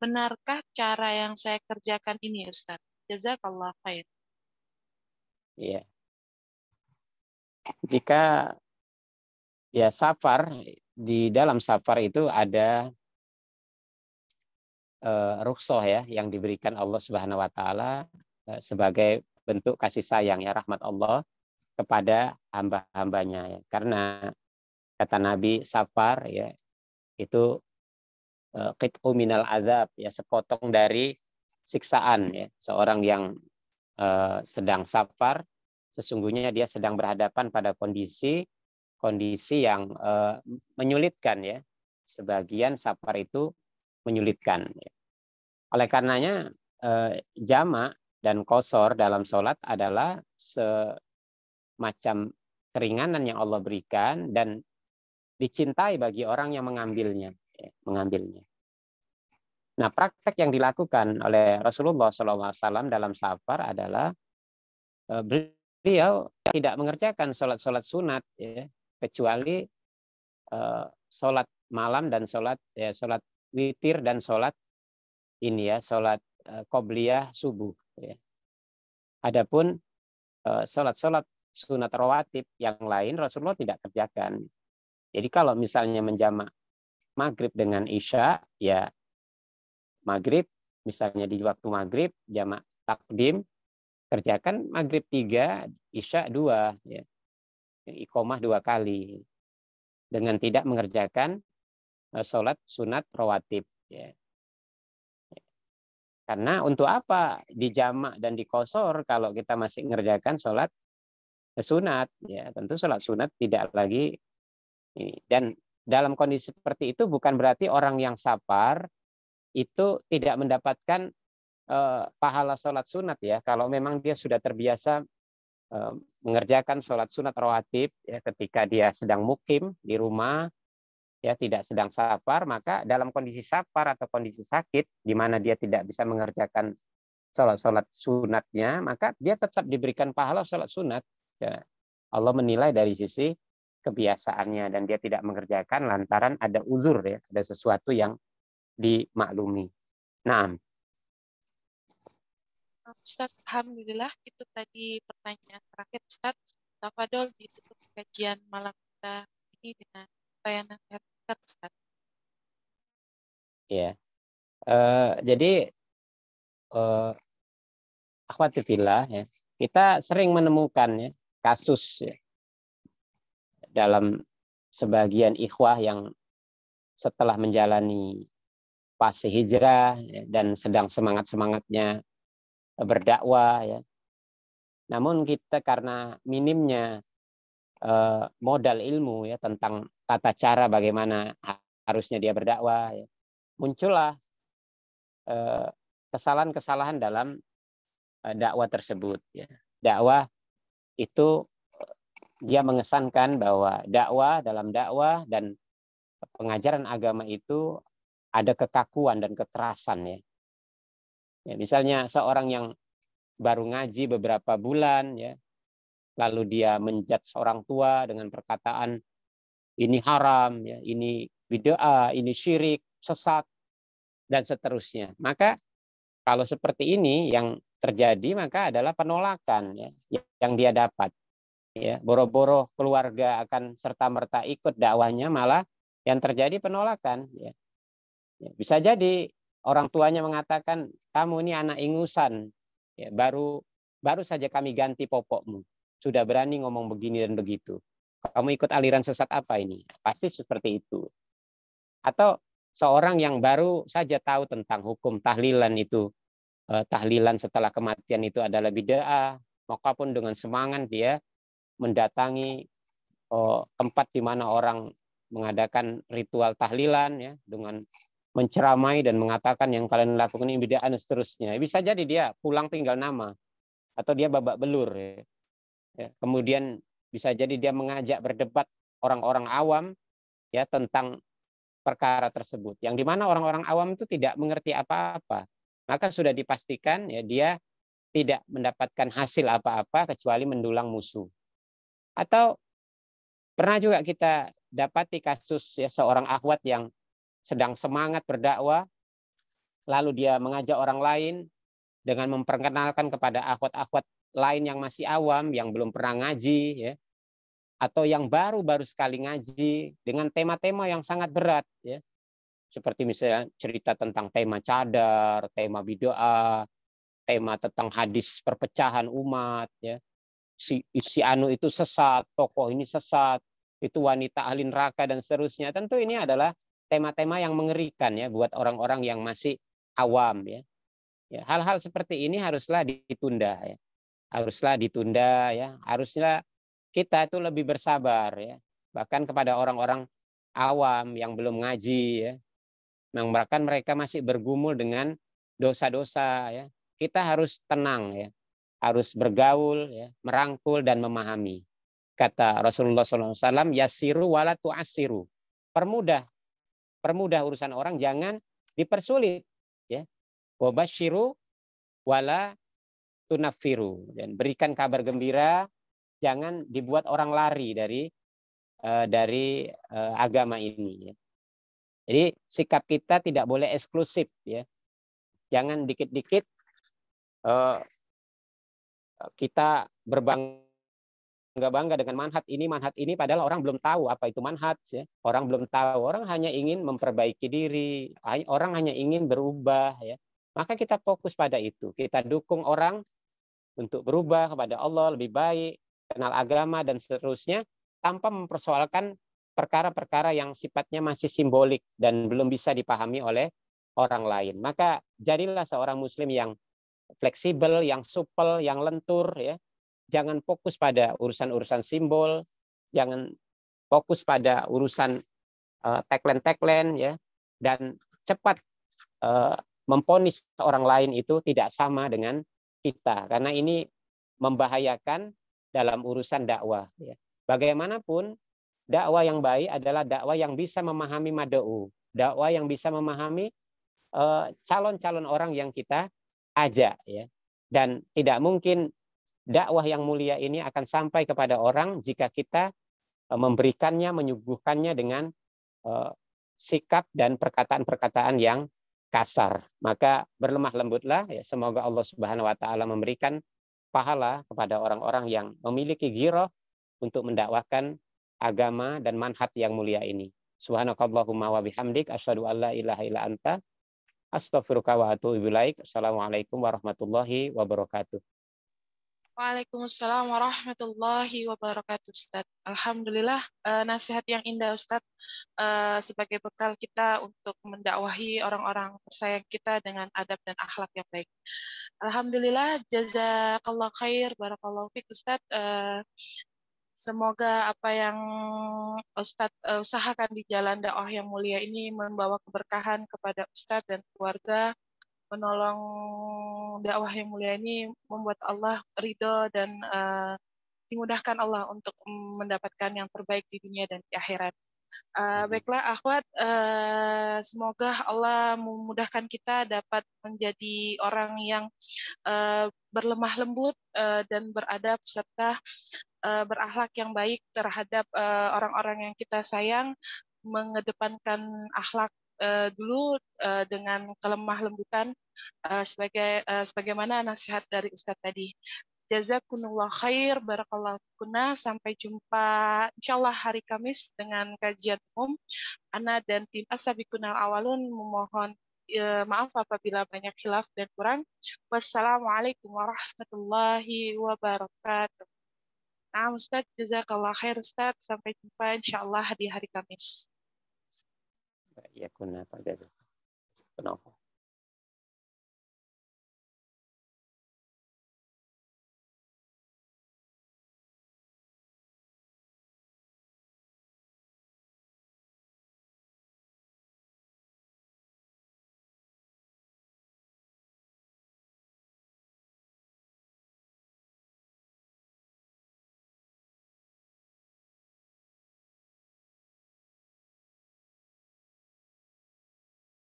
Benarkah cara yang saya kerjakan ini, Ustaz? Jazakallah khair. Iya. Jika ya safar, di dalam safar itu ada uh, eh, ruksoh ya yang diberikan Allah Subhanahu wa taala eh, sebagai bentuk kasih sayang ya rahmat Allah kepada hamba-hambanya ya. karena kata Nabi safar ya itu kitu e, minal azab ya sepotong dari siksaan ya seorang yang uh, sedang safar sesungguhnya dia sedang berhadapan pada kondisi kondisi yang uh, menyulitkan ya sebagian safar itu menyulitkan ya. oleh karenanya uh, jama dan kosor dalam sholat adalah semacam keringanan yang Allah berikan dan dicintai bagi orang yang mengambilnya mengambilnya nah praktek yang dilakukan oleh Rasulullah SAW dalam safar adalah e, beliau tidak mengerjakan sholat-sholat sunat ya, kecuali e, sholat malam dan sholat ya, sholat witir dan sholat ini ya sholat e, qobliyah subuh Gitu ya. Adapun eh, sholat-sholat sunat rawatib yang lain Rasulullah tidak kerjakan. Jadi kalau misalnya menjamak maghrib dengan isya, ya maghrib misalnya di waktu maghrib jamak takdim kerjakan maghrib tiga, isya dua, ya. ikomah dua kali dengan tidak mengerjakan eh, sholat sunat rawatib. Ya. Karena untuk apa dijamak dan dikosor kalau kita masih mengerjakan sholat sunat? Ya, tentu sholat sunat tidak lagi ini. Dan dalam kondisi seperti itu bukan berarti orang yang sapar itu tidak mendapatkan uh, pahala sholat sunat ya. Kalau memang dia sudah terbiasa uh, mengerjakan sholat sunat rawatib ya ketika dia sedang mukim di rumah ya tidak sedang safar, maka dalam kondisi safar atau kondisi sakit di mana dia tidak bisa mengerjakan sholat-sholat sunatnya, maka dia tetap diberikan pahala sholat sunat. Ya. Allah menilai dari sisi kebiasaannya dan dia tidak mengerjakan lantaran ada uzur ya, ada sesuatu yang dimaklumi. Nah, Ustaz, Alhamdulillah itu tadi pertanyaan terakhir Ustaz. Tafadol ditutup kajian malam kita ini dengan layanan haircut Ustaz. Ya. Uh, eh, jadi uh, eh, bila ya. Kita sering menemukan ya, kasus ya, dalam sebagian ikhwah yang setelah menjalani fase hijrah ya, dan sedang semangat-semangatnya berdakwah ya. Namun kita karena minimnya Eh, modal ilmu ya tentang tata cara bagaimana harusnya dia berdakwah ya. muncullah eh, kesalahan-kesalahan dalam eh, dakwah tersebut ya dakwah itu dia mengesankan bahwa dakwah dalam dakwah dan pengajaran agama itu ada kekakuan dan kekerasan ya. ya misalnya seorang yang baru ngaji beberapa bulan ya lalu dia menjudge orang tua dengan perkataan ini haram, ya, ini bid'ah, ini syirik, sesat, dan seterusnya. Maka kalau seperti ini yang terjadi maka adalah penolakan ya, yang dia dapat. Ya, boro-boro keluarga akan serta merta ikut dakwahnya malah yang terjadi penolakan. Ya. ya, bisa jadi orang tuanya mengatakan kamu ini anak ingusan, ya, baru baru saja kami ganti popokmu sudah berani ngomong begini dan begitu. Kamu ikut aliran sesat apa ini? Pasti seperti itu. Atau seorang yang baru saja tahu tentang hukum tahlilan itu, eh, tahlilan setelah kematian itu adalah bid'ah, maka pun dengan semangat dia mendatangi oh, tempat di mana orang mengadakan ritual tahlilan ya dengan menceramai dan mengatakan yang kalian lakukan ini bid'ah dan seterusnya. Bisa jadi dia pulang tinggal nama atau dia babak belur ya. Ya, kemudian bisa jadi dia mengajak berdebat orang-orang awam ya tentang perkara tersebut. Yang dimana orang-orang awam itu tidak mengerti apa-apa. Maka sudah dipastikan ya dia tidak mendapatkan hasil apa-apa kecuali mendulang musuh. Atau pernah juga kita dapati kasus ya seorang akhwat yang sedang semangat berdakwah lalu dia mengajak orang lain dengan memperkenalkan kepada akhwat-akhwat lain yang masih awam, yang belum pernah ngaji, ya, atau yang baru-baru sekali ngaji dengan tema-tema yang sangat berat, ya, seperti misalnya cerita tentang tema cadar, tema bidoa, tema tentang hadis perpecahan umat, ya, si, si Anu itu sesat, tokoh ini sesat, itu wanita ahli neraka dan seterusnya. Tentu ini adalah tema-tema yang mengerikan ya buat orang-orang yang masih awam ya. ya hal-hal ya, seperti ini haruslah ditunda ya haruslah ditunda ya haruslah kita itu lebih bersabar ya bahkan kepada orang-orang awam yang belum ngaji ya yang bahkan mereka masih bergumul dengan dosa-dosa ya kita harus tenang ya harus bergaul ya merangkul dan memahami kata Rasulullah SAW yasiru walatu asiru. permudah permudah urusan orang jangan dipersulit ya wabashiru wala tunafiru dan berikan kabar gembira jangan dibuat orang lari dari uh, dari uh, agama ini ya. Jadi sikap kita tidak boleh eksklusif ya. Jangan dikit-dikit uh, kita berbangga bangga dengan manhat ini manhat ini padahal orang belum tahu apa itu manhat ya. Orang belum tahu, orang hanya ingin memperbaiki diri, orang hanya ingin berubah ya. Maka kita fokus pada itu. Kita dukung orang untuk berubah kepada Allah lebih baik, kenal agama dan seterusnya tanpa mempersoalkan perkara-perkara yang sifatnya masih simbolik dan belum bisa dipahami oleh orang lain. Maka jadilah seorang muslim yang fleksibel, yang supel, yang lentur ya. Jangan fokus pada urusan-urusan simbol, jangan fokus pada urusan uh, tagline-tagline ya dan cepat uh, memponis orang lain itu tidak sama dengan kita karena ini membahayakan dalam urusan dakwah. Ya. Bagaimanapun dakwah yang baik adalah dakwah yang bisa memahami madu, dakwah yang bisa memahami eh, calon-calon orang yang kita ajak ya. Dan tidak mungkin dakwah yang mulia ini akan sampai kepada orang jika kita eh, memberikannya, menyuguhkannya dengan eh, sikap dan perkataan-perkataan yang kasar. Maka berlemah lembutlah ya semoga Allah Subhanahu wa taala memberikan pahala kepada orang-orang yang memiliki giroh untuk mendakwahkan agama dan manhat yang mulia ini. Subhanakallahumma wa bihamdik asyhadu an la ilaha illa anta astaghfiruka wa atuubu ilaik. Assalamualaikum warahmatullahi wabarakatuh. Waalaikumsalam warahmatullahi wabarakatuh, Ustaz. Alhamdulillah, uh, nasihat yang indah, Ustaz, uh, eh, sebagai bekal kita untuk mendakwahi orang-orang tersayang kita dengan adab dan akhlak yang baik. Alhamdulillah, jazakallah khair, barakallahu fiqh, Ustaz. Uh, eh, Semoga apa yang Ustadz usahakan di jalan dakwah yang mulia ini membawa keberkahan kepada Ustadz dan keluarga, menolong dakwah yang mulia ini membuat Allah ridho dan uh, dimudahkan Allah untuk mendapatkan yang terbaik di dunia dan di akhirat. Uh, baiklah, akhwat, uh, semoga Allah memudahkan kita dapat menjadi orang yang uh, berlemah lembut uh, dan beradab serta uh, berakhlak yang baik terhadap orang-orang uh, yang kita sayang, mengedepankan akhlak uh, dulu uh, dengan kelemah lembutan uh, sebagai uh, sebagaimana nasihat dari Ustadz tadi. Jazakumullah khair, barakallah kuna. Sampai jumpa insyaallah hari Kamis dengan kajian umum. Ana dan tim Asabikunal Awalun memohon uh, maaf apabila banyak hilaf dan kurang. Wassalamualaikum warahmatullahi wabarakatuh. Nah, Ustadz, jazakallah khair Ustadz. Sampai jumpa insya Allah di hari Kamis. يكن فائدته نعم